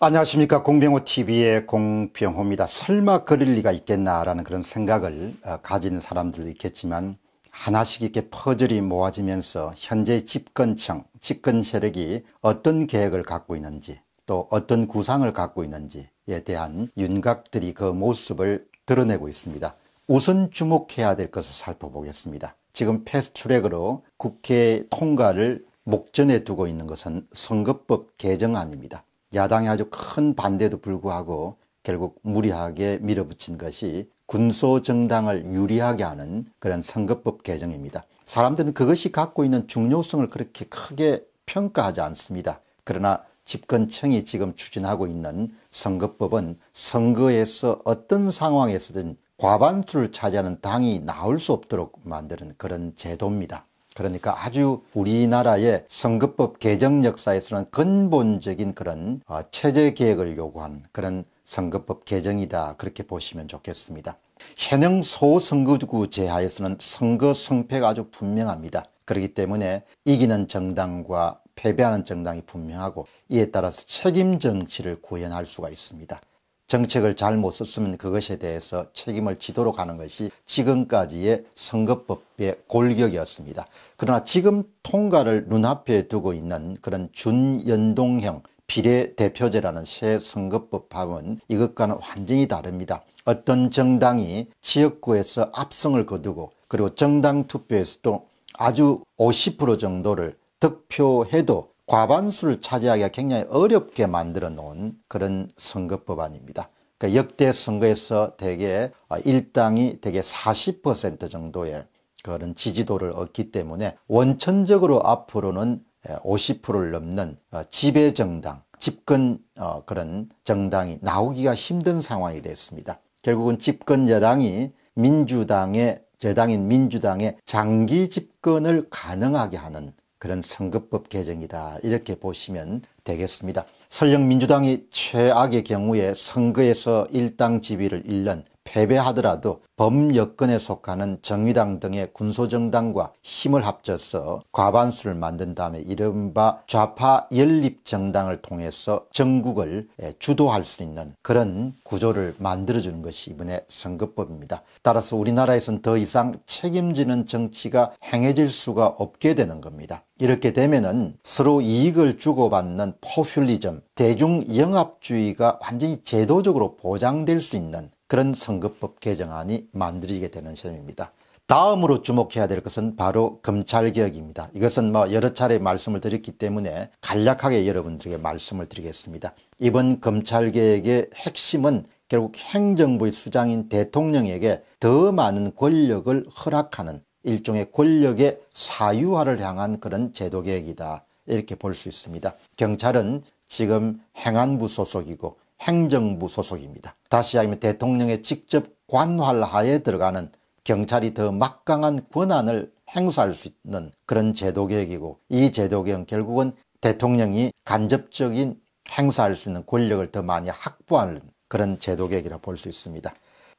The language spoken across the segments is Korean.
안녕하십니까 공병호TV의 공병호입니다. 설마 그럴 리가 있겠나라는 그런 생각을 어, 가진 사람들도 있겠지만 하나씩 이렇게 퍼즐이 모아지면서 현재 집권층, 집권 세력이 어떤 계획을 갖고 있는지 또 어떤 구상을 갖고 있는지에 대한 윤곽들이 그 모습을 드러내고 있습니다. 우선 주목해야 될 것을 살펴보겠습니다. 지금 패스트트랙으로 국회 통과를 목전에 두고 있는 것은 선거법 개정안입니다. 야당의 아주 큰 반대도 불구하고 결국 무리하게 밀어붙인 것이 군소정당을 유리하게 하는 그런 선거법 개정입니다. 사람들은 그것이 갖고 있는 중요성을 그렇게 크게 평가하지 않습니다. 그러나 집권청이 지금 추진하고 있는 선거법은 선거에서 어떤 상황에서든 과반수를 차지하는 당이 나올 수 없도록 만드는 그런 제도입니다. 그러니까 아주 우리나라의 선거법 개정 역사에서는 근본적인 그런 어, 체제 개혁을 요구한 그런 선거법 개정이다 그렇게 보시면 좋겠습니다. 현행 소선거구 제하에서는 선거 성패가 아주 분명합니다. 그렇기 때문에 이기는 정당과 패배하는 정당이 분명하고 이에 따라서 책임 정치를 구현할 수가 있습니다. 정책을 잘못 썼으면 그것에 대해서 책임을 지도록하는 것이 지금까지의 선거법의 골격이었습니다. 그러나 지금 통과를 눈앞에 두고 있는 그런 준연동형 비례대표제라는 새 선거법함은 이것과는 완전히 다릅니다. 어떤 정당이 지역구에서 압승을 거두고 그리고 정당 투표에서도 아주 50% 정도를 득표해도 과반수를 차지하기가 굉장히 어렵게 만들어 놓은 그런 선거법안입니다. 그러니까 역대 선거에서 대개 아, 일당이 대개 40% 정도의 그런 지지도를 얻기 때문에 원천적으로 앞으로는 50%를 예, 넘는 어, 지배정당, 집권 어, 그런 정당이 나오기가 힘든 상황이 됐습니다. 결국은 집권 여당이 민주당의 재당인 민주당의 장기 집권을 가능하게 하는 그런 선거법 개정이다 이렇게 보시면 되겠습니다. 설령 민주당이 최악의 경우에 선거에서 일당 지위를 잃는 패배하더라도 범여권에 속하는 정의당 등의 군소정당과 힘을 합쳐서 과반수를 만든 다음에 이른바 좌파 연립정당을 통해서 전국을 주도할 수 있는 그런 구조를 만들어주는 것이 이번에 선거법입니다. 따라서 우리나라에선더 이상 책임지는 정치가 행해질 수가 없게 되는 겁니다. 이렇게 되면은 서로 이익을 주고받는 포퓰리즘, 대중영합주의가 완전히 제도적으로 보장될 수 있는 그런 선거법 개정안이 만들게 되는 셈입니다. 다음으로 주목해야 될 것은 바로 검찰개혁입니다. 이것은 뭐 여러 차례 말씀을 드렸기 때문에 간략하게 여러분들에게 말씀을 드리겠습니다. 이번 검찰개혁의 핵심은 결국 행정부의 수장인 대통령에게 더 많은 권력을 허락하는 일종의 권력의 사유화를 향한 그런 제도개혁이다. 이렇게 볼 수 있습니다. 경찰은 지금 행안부 소속이고 행정부 소속입니다. 다시 하면 대통령의 직접 관할하에 들어가는 경찰이 더 막강한 권한을 행사할 수 있는 그런 제도개혁이고 이 제도개혁은 결국은 대통령이 간접적인 행사할 수 있는 권력을 더 많이 확보하는 그런 제도개혁이라 볼 수 있습니다.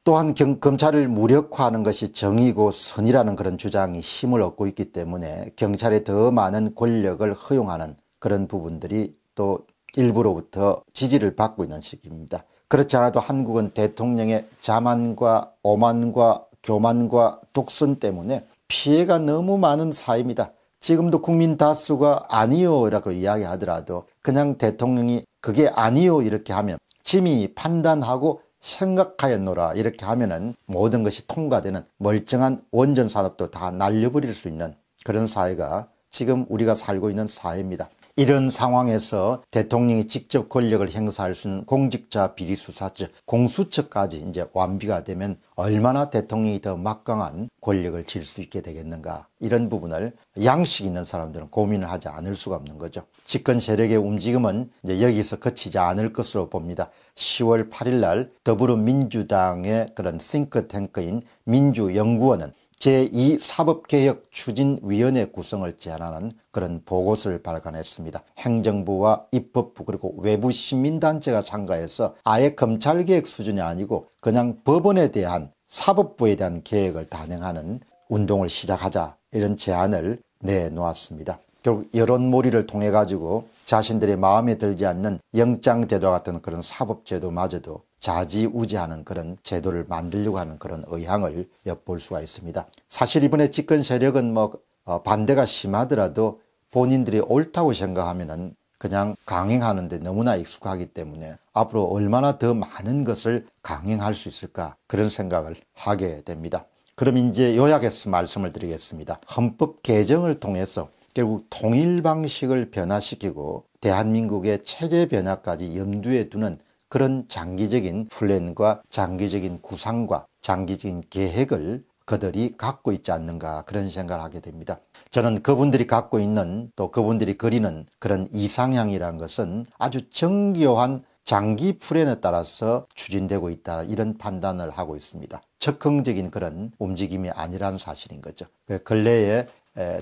또한 경, 검찰을 무력화하는 것이 정의고 선이라는 그런 주장이 힘을 얻고 있기 때문에 경찰에 더 많은 권력을 허용하는 그런 부분들이 또 일부로부터 지지를 받고 있는 시기입니다. 그렇지 않아도 한국은 대통령의 자만과 오만과 교만과 독선 때문에 피해가 너무 많은 사입니다. 지금도 국민 다수가 아니요라고 이야기하더라도 그냥 대통령이 그게 아니요 이렇게 하면 짐이 판단하고 생각하였노라 이렇게 하면은 모든 것이 통과되는 멀쩡한 원전 산업도 다 날려버릴 수 있는 그런 사회가 지금 우리가 살고 있는 사회입니다. 이런 상황에서 대통령이 직접 권력을 행사할 수 있는 공직자 비리수사처, 공수처까지 이제 완비가 되면 얼마나 대통령이 더 막강한 권력을 질 수 있게 되겠는가. 이런 부분을 양식 있는 사람들은 고민을 하지 않을 수가 없는 거죠. 집권 세력의 움직임은 이제 여기서 그치지 않을 것으로 봅니다. 10월 8일 날 더불어민주당의 그런 싱크탱크인 민주연구원은 제2사법개혁 추진위원회 구성을 제안하는 그런 보고서를 발간했습니다. 행정부와 입법부 그리고 외부 시민단체가 참가해서 아예 검찰개혁 수준이 아니고 그냥 법원에 대한 사법부에 대한 개혁을 단행하는 운동을 시작하자 이런 제안을 내놓았습니다. 결국 여론몰이를 통해 가지고 자신들의 마음에 들지 않는 영장제도 같은 그런 사법제도마저도 자지우지하는 그런 제도를 만들려고 하는 그런 의향을 엿볼 수가 있습니다. 사실 이번에 집권 세력은 뭐 어, 반대가 심하더라도 본인들이 옳다고 생각하면은 그냥 강행하는데 너무나 익숙하기 때문에 앞으로 얼마나 더 많은 것을 강행할 수 있을까 그런 생각을 하게 됩니다. 그럼 이제 요약해서 말씀을 드리겠습니다. 헌법 개정을 통해서 결국 통일 방식을 변화시키고 대한민국의 체제 변화까지 염두에 두는 그런 장기적인 플랜과 장기적인 구상과 장기적인 계획을 그들이 갖고 있지 않는가 그런 생각을 하게 됩니다. 저는 그분들이 갖고 있는 또 그분들이 그리는 그런 이상향이라는 것은 아주 정교한 장기 플랜에 따라서 추진되고 있다 이런 판단을 하고 있습니다. 적흥적인 그런 움직임이 아니라는 사실인 거죠. 그 근래에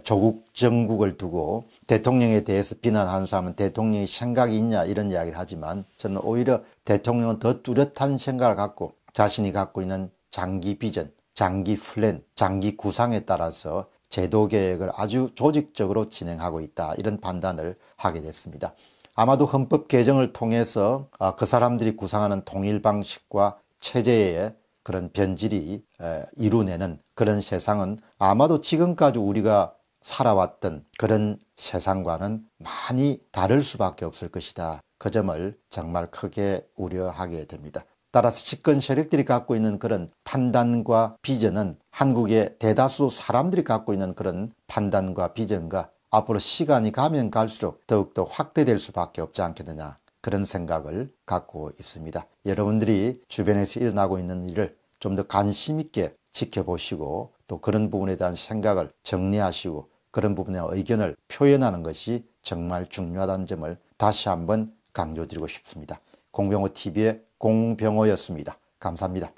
조국 정국을 두고 대통령에 대해서 비난하는 사람은 대통령이 생각이 있냐 이런 이야기를 하지만 저는 오히려 대통령은 더 뚜렷한 생각을 갖고 자신이 갖고 있는 장기 비전, 장기 플랜, 장기 구상에 따라서 제도 개혁을 아주 조직적으로 진행하고 있다 이런 판단을 하게 됐습니다. 아마도 헌법 개정을 통해서 어, 그 사람들이 구상하는 통일 방식과 체제에 그런 변질이 이루내는 그런 세상은 아마도 지금까지 우리가 살아왔던 그런 세상과는 많이 다를 수밖에 없을 것이다. 그 점을 정말 크게 우려하게 됩니다. 따라서 집권 세력들이 갖고 있는 그런 판단과 비전은 한국의 대다수 사람들이 갖고 있는 그런 판단과 비전과 앞으로 시간이 가면 갈수록 더욱더 확대될 수밖에 없지 않겠느냐 그런 생각을 갖고 있습니다. 여러분들이 주변에서 일어나고 있는 일을 좀 더 관심 있게 지켜보시고 또 그런 부분에 대한 생각을 정리하시고 그런 부분에 의견을 표현하는 것이 정말 중요하다는 점을 다시 한번 강조드리고 싶습니다. 공병호 TV의 공병호였습니다. 감사합니다.